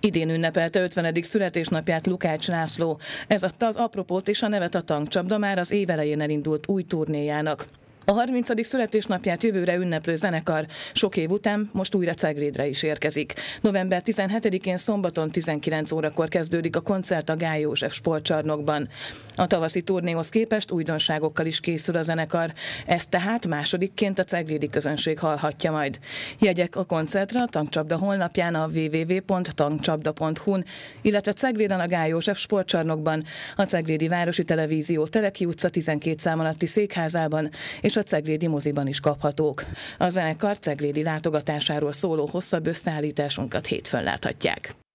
Idén ünnepelte 50. születésnapját Lukács László. Ez adta az apropót és a nevet a tankcsapda már az évelején elindult új turnéjának. A 30. születésnapját jövőre ünneplő zenekar sok év után most újra Ceglédre is érkezik. November 17-én szombaton 19 órakor kezdődik a koncert a Gály József sportcsarnokban. A tavaszi turnéhoz képest újdonságokkal is készül a zenekar, ezt tehát másodikként a ceglédi közönség hallhatja majd. Jegyek a koncertre a tankcsapda honlapján a www.tankcsapda.hu-n, illetve Cegléden a Gály József sportcsarnokban, a Ceglédi Városi Televízió Teleki utca 12 szám alatti székházában és a Ceglédi moziban is kaphatók. A zenekar Ceglédi látogatásáról szóló hosszabb összeállításunkat hétfőn láthatják.